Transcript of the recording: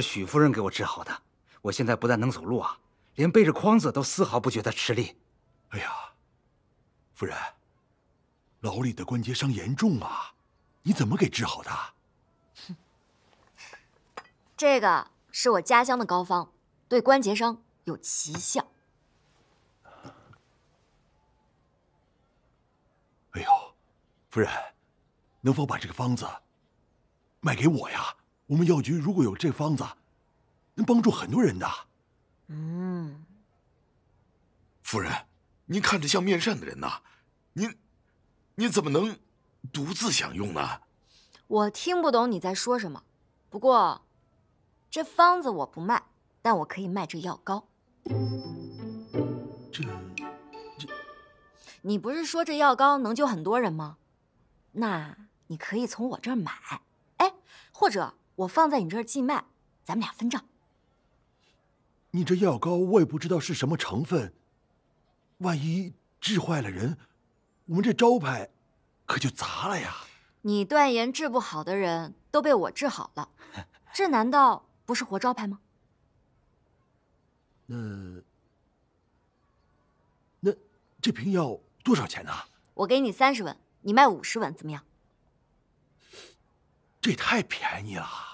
是许夫人给我治好的，我现在不但能走路啊，连背着筐子都丝毫不觉得吃力。哎呀，夫人，老李的关节伤严重啊，你怎么给治好的？这个是我家乡的膏方，对关节伤有奇效。哎呦，夫人，能否把这个方子卖给我呀？我们药局如果有这方子，能帮助很多人的。嗯，夫人，您看着像面善的人呐，您，您怎么能独自享用呢？我听不懂你在说什么。不过，这方子我不卖，但我可以卖这药膏。这这，你不是说这药膏能救很多人吗？那你可以从我这儿买。哎，或者。我放在你这儿寄卖，咱们俩分账。你这药膏我也不知道是什么成分，万一治坏了人，我们这招牌可就砸了呀！你断言治不好的人都被我治好了，这难道不是活招牌吗？那那这瓶药多少钱呢？我给你三十文，你卖五十文怎么样？这也太便宜了。